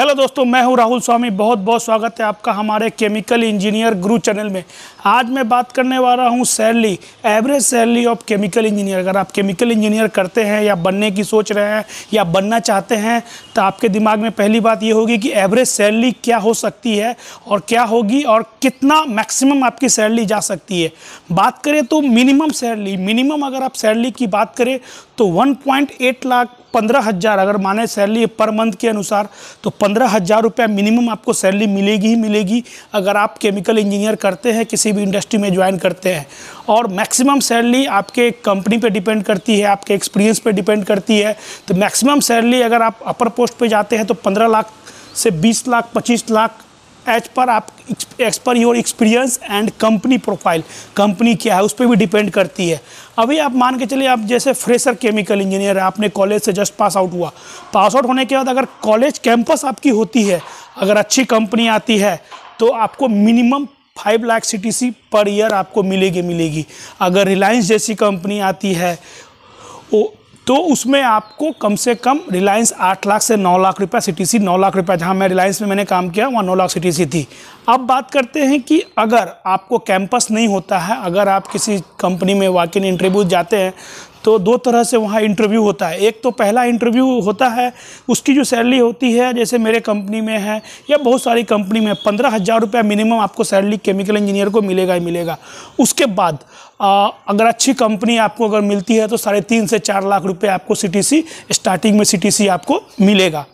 hello दोस्तों मैं हूं राहुल स्वामी बहुत बहुत स्वागत है आपका हमारे केमिकल इंजीनियर गुरु चैनल में आज मैं बात करने वाला हूं salary average salary of chemical engineer अगर आप केमिकल इंजीनियर करते हैं या बनने की सोच रहे हैं या बनना चाहते हैं तो आपके दिमाग में पहली बात ये होगी कि एवरेज सैलरी क्या हो सकती है और क्या होगी और कितना मैक्सिमम आपकी सैलरी जा सकती है बात करें तो मिनिमम सैलरी मिनिमम अगर आप सैलरी की बात करें तो वन लाख पंद्रह हज़ार अगर माने सैलरी पर मंथ के अनुसार तो पंद्रह हज़ार रुपया मिनिमम आपको सैलरी मिलेगी ही मिलेगी अगर आप केमिकल इंजीनियर करते हैं किसी भी इंडस्ट्री में ज्वाइन करते हैं और मैक्सिमम सैलरी आपके कंपनी पे डिपेंड करती है आपके एक्सपीरियंस पे डिपेंड करती है तो मैक्सिमम सैलरी अगर आप अपर पोस्ट पे जाते हैं तो पंद्रह लाख से बीस लाख पच्चीस लाख एज पर आप as per your experience and company profile company क्या है उस पर भी डिपेंड करती है अभी आप मान के चलिए आप जैसे फ्रेशर केमिकल इंजीनियर है आपने कॉलेज से जस्ट पास आउट हुआ पास आउट होने के बाद अगर कॉलेज कैंपस आपकी होती है अगर अच्छी कंपनी आती है तो आपको मिनिमम फाइव लाख सी पर ईयर आपको मिलेगी मिलेगी अगर रिलायंस जैसी कंपनी आती है वो तो उसमें आपको कम से कम रिलायंस आठ लाख से नौ लाख रुपया सी नौ लाख रुपया जहाँ मैं रिलायंस में मैंने काम किया वहाँ नौ लाख सी थी अब बात करते हैं कि अगर आपको कैंपस नहीं होता है अगर आप किसी कंपनी में वाकिन इंटरव्यू जाते हैं तो दो तरह से वहाँ इंटरव्यू होता है एक तो पहला इंटरव्यू होता है उसकी जो सैलरी होती है जैसे मेरे कंपनी में है या बहुत सारी कंपनी में पंद्रह हज़ार रुपया मिनिमम आपको सैलरी केमिकल इंजीनियर को मिलेगा ही मिलेगा उसके बाद आ, अगर अच्छी कंपनी आपको अगर मिलती है तो साढ़े तीन से चार लाख रुपये आपको सी स्टार्टिंग में सी आपको मिलेगा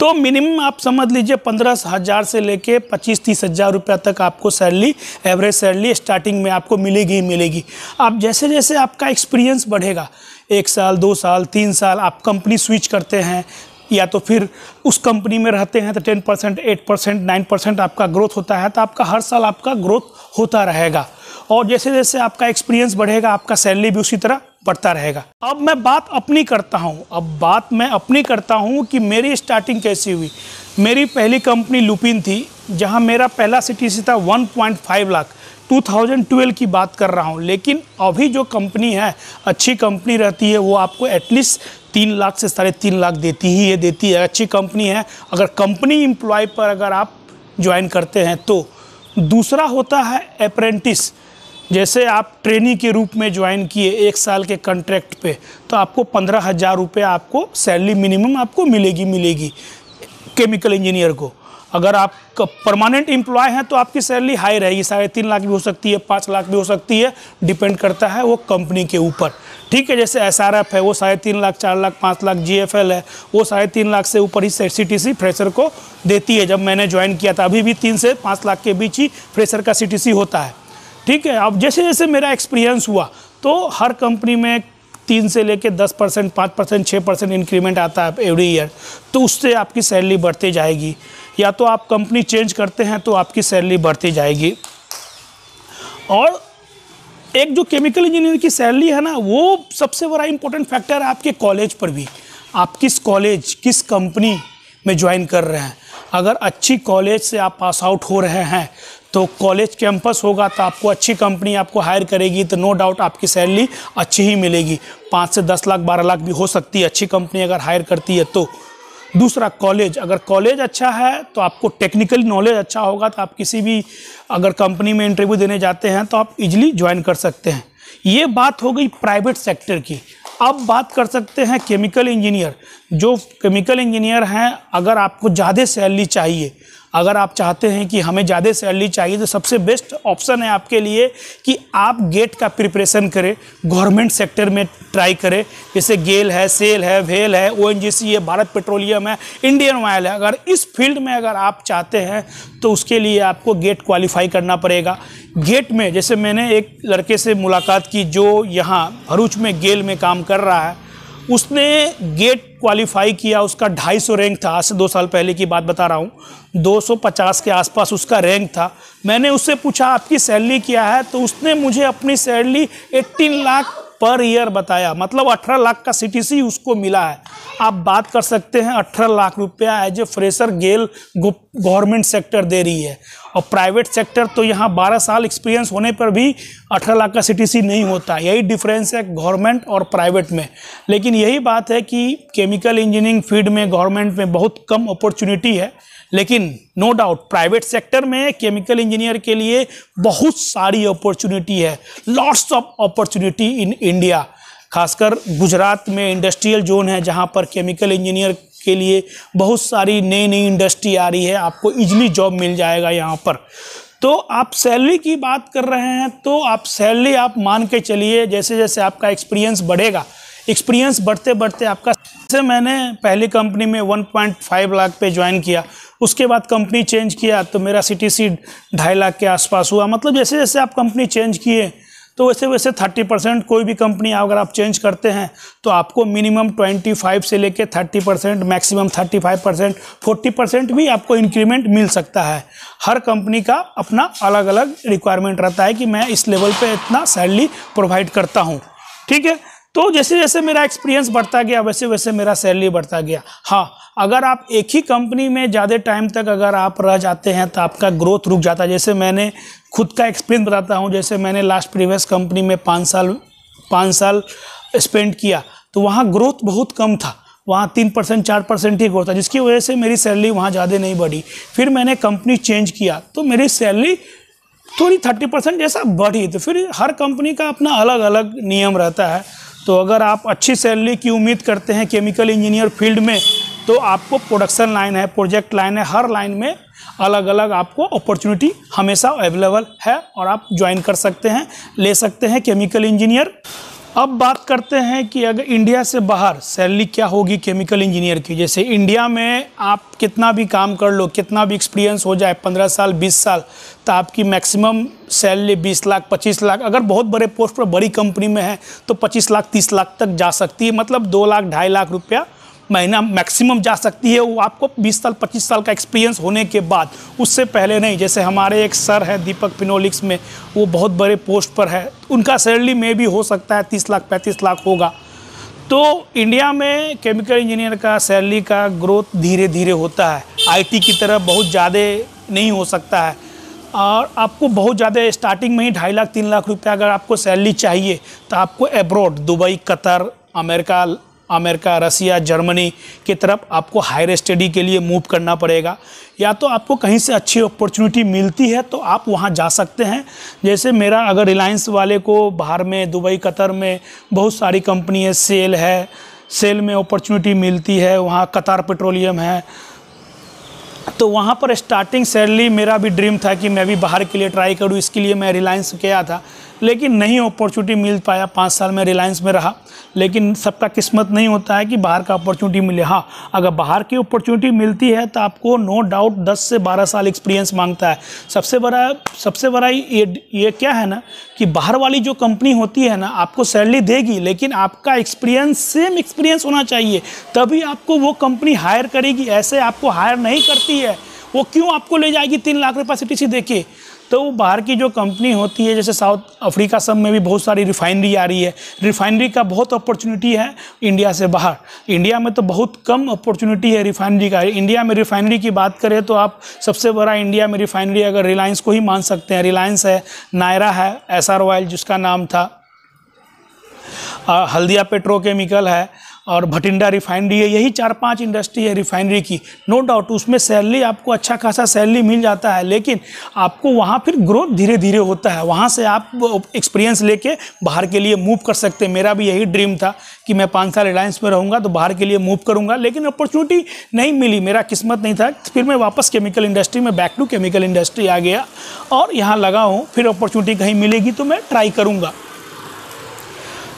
तो मिनिमम आप समझ लीजिए पंद्रह हज़ार से लेके पच्चीस तीस हज़ार रुपया तक आपको सैलरी एवरेज सैलरी स्टार्टिंग में आपको मिलेगी ही मिलेगी आप जैसे जैसे आपका एक्सपीरियंस बढ़ेगा एक साल दो साल तीन साल आप कंपनी स्विच करते हैं या तो फिर उस कंपनी में रहते हैं तो ten percent eight percent nine percent आपका ग्रोथ होता है तो आपका हर साल आपका ग्रोथ होता रहेगा और जैसे जैसे आपका एक्सपीरियंस बढ़ेगा आपका सैलरी भी उसी तरह बढ़ता रहेगा अब मैं बात अपनी करता हूँ अब बात मैं अपनी करता हूँ कि मेरी स्टार्टिंग कैसी हुई मेरी पहली कंपनी लुपिन थी जहाँ मेरा पहला सिटीसी था 1.5 लाख 2012 की बात कर रहा हूँ लेकिन अभी जो कंपनी है अच्छी कंपनी रहती है वो आपको एटलीस्ट तीन लाख से साढ़े तीन लाख देती ही है देती है अच्छी कंपनी है अगर कंपनी एम्प्लॉय पर अगर आप ज्वाइन करते हैं तो दूसरा होता है अप्रेंटिस जैसे आप ट्रेनिंग के रूप में ज्वाइन किए एक साल के कॉन्ट्रैक्ट पे तो आपको पंद्रह हज़ार रुपये आपको सैलरी मिनिमम आपको मिलेगी मिलेगी केमिकल इंजीनियर को अगर आप परमानेंट एम्प्लॉय हैं तो आपकी सैलरी हाई रहेगी साढ़े तीन लाख भी हो सकती है पाँच लाख भी हो सकती है डिपेंड करता है वो कंपनी के ऊपर ठीक है जैसे एस है वो साढ़े तीन लाख चार लाख पाँच लाख जी है वो साढ़े तीन लाख से ऊपर ही सी फ्रेशर को देती है जब मैंने ज्वाइन किया था अभी भी तीन से पाँच लाख के बीच ही फ्रेशर का सी होता है ठीक है अब जैसे जैसे मेरा एक्सपीरियंस हुआ तो हर कंपनी में तीन से लेके दस परसेंट पाँच परसेंट छः परसेंट इंक्रीमेंट आता है एवरी ईयर तो उससे आपकी सैलरी बढ़ती जाएगी या तो आप कंपनी चेंज करते हैं तो आपकी सैलरी बढ़ती जाएगी और एक जो केमिकल इंजीनियर की सैलरी है ना वो सबसे बड़ा इंपॉर्टेंट फैक्टर है आपके कॉलेज पर भी आप किस कॉलेज किस कंपनी में ज्वाइन कर रहे हैं अगर अच्छी कॉलेज से आप पास आउट हो रहे हैं तो कॉलेज कैंपस होगा तो आपको अच्छी कंपनी आपको हायर करेगी तो नो डाउट आपकी सैलरी अच्छी ही मिलेगी पाँच से दस लाख बारह लाख भी हो सकती है अच्छी कंपनी अगर हायर करती है तो दूसरा कॉलेज अगर कॉलेज अच्छा है तो आपको टेक्निकल नॉलेज अच्छा होगा तो आप किसी भी अगर कंपनी में इंटरव्यू देने जाते हैं तो आप इजीली ज्वाइन कर सकते हैं ये बात हो गई प्राइवेट सेक्टर की अब बात कर सकते हैं केमिकल इंजीनियर जो केमिकल इंजीनियर हैं अगर आपको ज़्यादा सैलरी चाहिए अगर आप चाहते हैं कि हमें ज़्यादा सैलरी चाहिए तो सबसे बेस्ट ऑप्शन है आपके लिए कि आप गेट का प्रिपरेशन करें गवर्नमेंट सेक्टर में ट्राई करें जैसे गेल है सेल है वेल है ओ है भारत पेट्रोलियम है इंडियन ऑयल है अगर इस फील्ड में अगर आप चाहते हैं तो उसके लिए आपको गेट क्वालिफाई करना पड़ेगा गेट में जैसे मैंने एक लड़के से मुलाकात की जो यहाँ भरूच में गेल में काम कर रहा है उसने गेट क्वालिफाई किया उसका 250 रैंक था आज से दो साल पहले की बात बता रहा हूँ 250 के आसपास उसका रैंक था मैंने उससे पूछा आपकी सैलरी क्या है तो उसने मुझे अपनी सैलरी 18 लाख पर ईयर बताया मतलब 18 लाख का सीटीसी उसको मिला है आप बात कर सकते हैं 18 लाख रुपया as a fresher GAIL government sector दे रही है और प्राइवेट सेक्टर तो यहाँ 12 साल एक्सपीरियंस होने पर भी 18 लाख का सी नहीं होता यही डिफरेंस है गवर्नमेंट और प्राइवेट में लेकिन यही बात है कि केमिकल इंजीनियरिंग फील्ड में गवर्नमेंट में बहुत कम अपॉर्चुनिटी है लेकिन नो डाउट प्राइवेट सेक्टर में केमिकल इंजीनियर के लिए बहुत सारी अपॉर्चुनिटी है lots of opportunity in India खासकर गुजरात में इंडस्ट्रियल जोन है जहाँ पर केमिकल इंजीनियर के लिए बहुत सारी नई नई इंडस्ट्री आ रही है आपको इजीली जॉब मिल जाएगा यहाँ पर तो आप सैलरी की बात कर रहे हैं तो आप सैलरी आप मान के चलिए जैसे जैसे आपका एक्सपीरियंस बढ़ेगा एक्सपीरियंस बढ़ते बढ़ते आपका जैसे मैंने पहली कंपनी में 1.5 लाख पे ज्वाइन किया उसके बाद कंपनी चेंज किया तो मेरा सी टी सी ढाई लाख के आसपास हुआ मतलब जैसे जैसे आप कंपनी चेंज किए तो वैसे वैसे थर्टी परसेंट कोई भी कंपनी अगर आप चेंज करते हैं तो आपको मिनिमम ट्वेंटी फाइव से लेके thirty percent maximum thirty five percent forty percent भी आपको इंक्रीमेंट मिल सकता है हर कंपनी का अपना अलग अलग रिक्वायरमेंट रहता है कि मैं इस लेवल पर इतना सैलरी प्रोवाइड करता हूँ ठीक है तो जैसे जैसे मेरा एक्सपीरियंस बढ़ता गया वैसे वैसे मेरा सैलरी बढ़ता गया हाँ अगर आप एक ही कंपनी में ज़्यादा टाइम तक अगर आप रह जाते हैं तो आपका ग्रोथ रुक जाता है जैसे मैंने खुद का एक्सपीरियंस बताता हूँ जैसे मैंने लास्ट प्रीवियस कंपनी में पाँच साल पाँच साल स्पेंड किया तो वहाँ ग्रोथ बहुत कम था वहाँ तीन परसेंट चार परसेंट ही ग्रोथ था जिसकी वजह से मेरी सैलरी वहाँ ज़्यादा नहीं बढ़ी फिर मैंने कंपनी चेंज किया तो मेरी सैलरी थोड़ी थर्टी परसेंट जैसा बढ़ी तो फिर हर कंपनी का अपना अलग अलग नियम रहता है तो अगर आप अच्छी सैलरी की उम्मीद करते हैं केमिकल इंजीनियर फील्ड में तो आपको प्रोडक्शन लाइन है प्रोजेक्ट लाइन है हर लाइन में अलग अलग आपको अपॉर्चुनिटी हमेशा अवेलेबल है और आप ज्वाइन कर सकते हैं ले सकते हैं केमिकल इंजीनियर अब बात करते हैं कि अगर इंडिया से बाहर सैलरी क्या होगी केमिकल इंजीनियर की जैसे इंडिया में आप कितना भी काम कर लो कितना भी एक्सपीरियंस हो जाए पंद्रह साल बीस साल तो आपकी मैक्सिमम सैलरी बीस लाख पच्चीस लाख अगर बहुत बड़े पोस्ट पर बड़ी कंपनी में है तो पच्चीस लाख तीस लाख तक जा सकती है मतलब दो लाख ढाई लाख रुपया महीना मैक्सिमम जा सकती है वो आपको 20 साल 25 साल का एक्सपीरियंस होने के बाद उससे पहले नहीं जैसे हमारे एक सर है दीपक फिनोलिक्स में वो बहुत बड़े पोस्ट पर है उनका सैलरी में भी हो सकता है तीस लाख पैंतीस लाख होगा तो इंडिया में केमिकल इंजीनियर का सैलरी का ग्रोथ धीरे धीरे होता है आई की तरह बहुत ज़्यादा नहीं हो सकता है और आपको बहुत ज़्यादा स्टार्टिंग में ही ढाई लाख तीन लाख रुपया अगर आपको सैलरी चाहिए तो आपको abroad Dubai Qatar America America Russia Germany की तरफ आपको हायर स्टडी के लिए मूव करना पड़ेगा या तो आपको कहीं से अच्छी अपॉर्चुनिटी मिलती है तो आप वहाँ जा सकते हैं जैसे मेरा अगर रिलायंस वाले को बाहर में दुबई कतर में बहुत सारी कंपनी है सेल है सेल में अपॉर्चुनिटी मिलती है वहाँ कतार पेट्रोलियम है तो वहाँ पर स्टार्टिंग सैलरी मेरा भी ड्रीम था कि मैं भी बाहर के लिए ट्राई करूँ इसके लिए मैं रिलायंस गया था लेकिन नहीं अपॉर्चुनिटी मिल पाया पाँच साल में रिलायंस में रहा लेकिन सबका किस्मत नहीं होता है कि बाहर का अपॉर्चुनिटी मिले हाँ अगर बाहर की अपॉर्चुनिटी मिलती है तो आपको नो डाउट 10 से 12 साल एक्सपीरियंस मांगता है सबसे बड़ा सबसे बड़ा ये ये क्या है ना कि बाहर वाली जो कंपनी होती है ना आपको सैलरी देगी लेकिन आपका एक्सपीरियंस सेम एक्सपीरियंस होना चाहिए तभी आपको वो कंपनी हायर करेगी ऐसे आपको हायर नहीं करती की है वो क्यों आपको ले जाएगी तीन लाख रुपये सिटी देखिए तो बाहर की जो कंपनी होती है जैसे साउथ अफ्रीका सब में भी बहुत सारी रिफाइनरी आ रही है रिफाइनरी का बहुत अपॉर्चुनिटी है इंडिया से बाहर इंडिया में तो बहुत कम अपॉर्चुनिटी है रिफाइनरी का इंडिया में रिफाइनरी की बात करें तो आप सबसे बड़ा इंडिया में रिफाइनरी अगर रिलायंस को ही मान सकते हैं रिलायंस है नायरा है एस आर ऑयल जिसका नाम था हल्दिया पेट्रोकेमिकल है और भटिंडा रिफाइनरी है यही चार पांच इंडस्ट्री है रिफाइनरी की नो डाउट उसमें सैलरी आपको अच्छा खासा सैलरी मिल जाता है लेकिन आपको वहाँ फिर ग्रोथ धीरे धीरे होता है वहाँ से आप एक्सपीरियंस लेके बाहर के लिए मूव कर सकते हैं मेरा भी यही ड्रीम था कि मैं पाँच साल रिलायंस में रहूँगा तो बाहर के लिए मूव करूँगा लेकिन अपॉर्चुनिटी नहीं मिली मेरा किस्मत नहीं था फिर मैं वापस केमिकल इंडस्ट्री में बैक टू केमिकल इंडस्ट्री आ गया और यहाँ लगा हूँ फिर अपॉर्चुनिटी कहीं मिलेगी तो मैं ट्राई करूँगा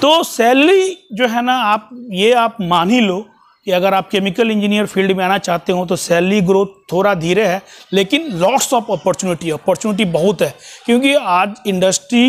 तो सैलरी जो है ना आप ये आप मान ही लो कि अगर आप केमिकल इंजीनियर फील्ड में आना चाहते हो तो सैलरी ग्रोथ थोड़ा धीरे है लेकिन लॉट्स ऑफ अपॉर्चुनिटी अपॉर्चुनिटी बहुत है क्योंकि आज इंडस्ट्री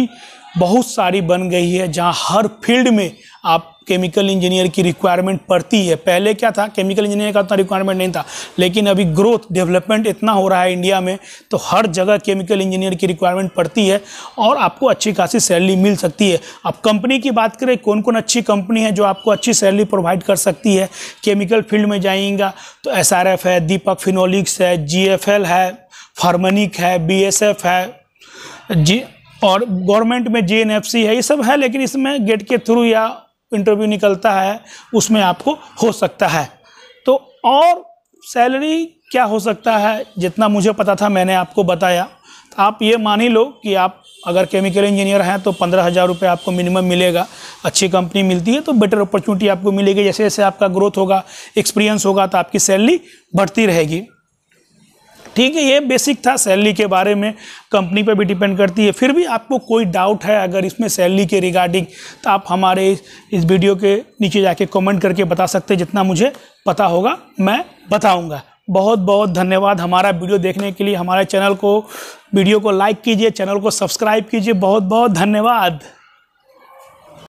बहुत सारी बन गई है जहाँ हर फील्ड में आप केमिकल इंजीनियर की रिक्वायरमेंट पड़ती है पहले क्या था केमिकल इंजीनियर का उतना रिक्वायरमेंट नहीं था लेकिन अभी ग्रोथ डेवलपमेंट इतना हो रहा है इंडिया में तो हर जगह केमिकल इंजीनियर की रिक्वायरमेंट पड़ती है और आपको अच्छी खासी सैलरी मिल सकती है अब कंपनी की बात करें कौन कौन अच्छी कंपनी है जो आपको अच्छी सैलरी प्रोवाइड कर सकती है केमिकल फील्ड में जाएंगा तो एस है दीपक फिनोलिक्स है जी है फार्मनिक है बी है जी और गवर्नमेंट में जे है ये सब है लेकिन इसमें गेट के थ्रू या इंटरव्यू निकलता है उसमें आपको हो सकता है तो और सैलरी क्या हो सकता है जितना मुझे पता था मैंने आपको बताया तो आप ये मान ही लो कि आप अगर केमिकल इंजीनियर हैं तो पंद्रह हज़ार रुपये आपको मिनिमम मिलेगा अच्छी कंपनी मिलती है तो बेटर अपॉर्चुनिटी आपको मिलेगी जैसे जैसे आपका ग्रोथ होगा एक्सपीरियंस होगा तो आपकी सैलरी बढ़ती रहेगी ठीक है ये बेसिक था सैलरी के बारे में कंपनी पर भी डिपेंड करती है फिर भी आपको कोई डाउट है अगर इसमें सैलरी के रिगार्डिंग तो आप हमारे इस वीडियो के नीचे जाके कमेंट करके बता सकते हैं जितना मुझे पता होगा मैं बताऊंगा बहुत बहुत धन्यवाद हमारा वीडियो देखने के लिए हमारे चैनल को वीडियो को लाइक कीजिए चैनल को सब्सक्राइब कीजिए बहुत बहुत धन्यवाद